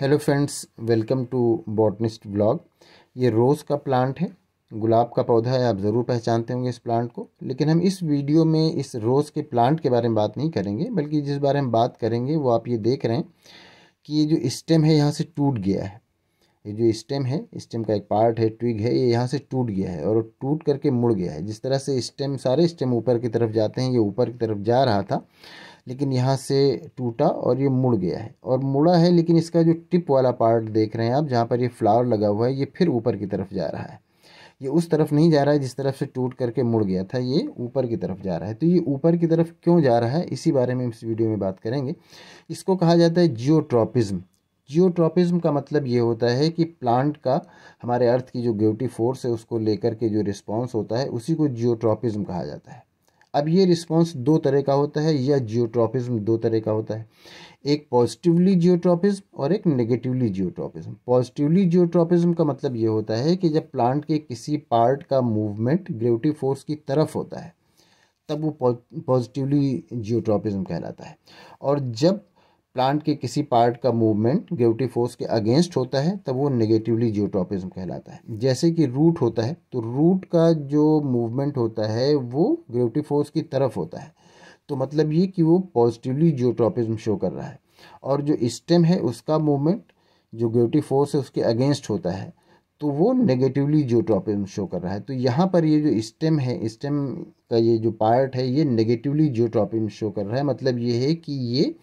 hello friends welcome to botanist blog ये रोज़ का प्लांट है गुलाब का पौधा है आप ज़रूर पहचानते होंगे इस प्लांट को लेकिन हम इस वीडियो में इस रोज़ के प्लांट के बारे में बात नहीं करेंगे बल्कि जिस बारे में बात करेंगे वो आप ये देख रहे हैं कि ये जो स्टेम है यहाँ से टूट गया है ये जो स्टेम है स्टेम का एक पार्ट है ट्विग है ये यहाँ से टूट गया है और टूट करके मुड़ गया है जिस तरह से स्टेम सारे स्टेम ऊपर की तरफ जाते हैं ये ऊपर की तरफ जा रहा था लेकिन यहाँ से टूटा और ये मुड़ गया है और मुड़ा है लेकिन इसका जो टिप वाला पार्ट देख रहे हैं आप जहाँ पर ये फ्लावर लगा हुआ है ये फिर ऊपर की तरफ जा रहा है ये उस तरफ नहीं जा रहा है जिस तरफ से टूट करके मुड़ गया था ये ऊपर की तरफ जा रहा है तो ये ऊपर की तरफ क्यों जा रहा है इसी बारे में इस वीडियो में बात करेंगे इसको कहा जाता है जियोट्रॉपिज्म जियोट्रॉपिज्म का मतलब ये होता है कि प्लांट का हमारे अर्थ की जो ग्रेविटी फोर्स है उसको लेकर के जो रिस्पॉन्स होता है उसी को जियोट्रॉपिज्म कहा जाता है अब ये रिस्पॉन्स दो तरह का होता है या जियोट्रॉपिज्म दो तरह का होता है एक पॉजिटिवली जियोट्रॉपिज्म और एक नेगेटिवली जियोट्रॉपिज्म पॉजिटिवली जियोट्रॉपिज्म का मतलब ये होता है कि जब प्लांट के किसी पार्ट का मूवमेंट ग्रेविटी फोर्स की तरफ होता है तब वो पॉजिटिवली जियोट्रॉपिज्म कहलाता है और जब प्लांट के किसी पार्ट का मूवमेंट ग्रेविटी फोर्स के अगेंस्ट होता है तब वो नेगेटिवली जियोट्रॉपिज्म कहलाता है जैसे कि रूट होता है तो रूट का जो मूवमेंट होता है वो ग्रेविटी फोर्स की तरफ होता है तो मतलब ये कि वो पॉजिटिवली जियोट्रॉपिज्म शो कर रहा है और जो स्टेम है उसका मूवमेंट जो ग्रेविटी फोर्स है उसके अगेंस्ट होता है तो वो नेगेटिवली जियोट्रॉपिज्म शो कर रहा है तो यहाँ पर ये जो स्टेम है स्टेम का ये जो पार्ट है ये नेगेटिवली जियोट्रॉपिज्म शो कर रहा है मतलब ये है कि ये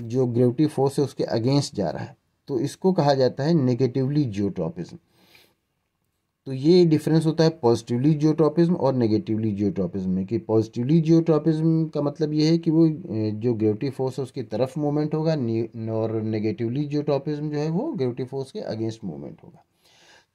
जो ग्रेविटी फोर्स है उसके अगेंस्ट जा रहा है तो इसको कहा जाता है नेगेटिवली जियोट्रॉपिज्म तो ये डिफरेंस होता है पॉजिटिवली जियोट्रॉपिज्म और नेगेटिवली जियोट्रॉपिज्म में कि पॉजिटिवली जियोट्रॉपिज्म का मतलब ये है कि वो जो ग्रेविटी फोर्स है उसकी तरफ मूवमेंट होगा और नेगेटिवली जियोट्रॉपिज्म जो है वो ग्रेविटी फोर्स के अगेंस्ट मूवमेंट होगा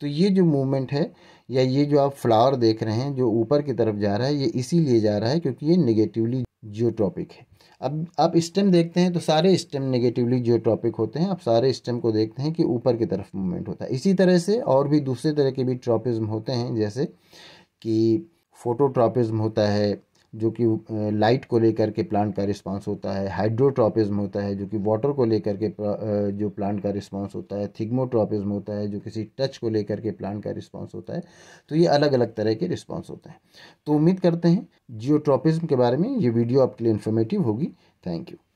तो ये जो मूवमेंट है या ये जो आप फ्लावर देख रहे हैं जो ऊपर की तरफ जा रहा है ये इसीलिए जा रहा है क्योंकि ये नेगेटिवली जियोट्रॉपिक है अब आप स्टेम देखते हैं तो सारे स्टेम नेगेटिवली जियोट्रॉपिक होते हैं आप सारे स्टेम को देखते हैं कि ऊपर की तरफ मूवमेंट होता है इसी तरह से और भी दूसरे तरह के भी ट्रॉपिज्म होते हैं जैसे कि फोटोट्रॉपिज्म होता है जो कि लाइट को लेकर के प्लांट का रिस्पांस होता है हाइड्रोट्रॉपिज्म होता है जो कि वाटर को लेकर के जो प्लांट का रिस्पांस होता है थिग्मोट्रॉपिज्म होता है जो किसी टच को लेकर के प्लांट का रिस्पांस होता है तो ये अलग अलग तरह के रिस्पांस होते हैं तो उम्मीद करते हैं जियोट्रॉपिज्म के बारे में ये वीडियो आपके लिए इन्फॉर्मेटिव होगी थैंक यू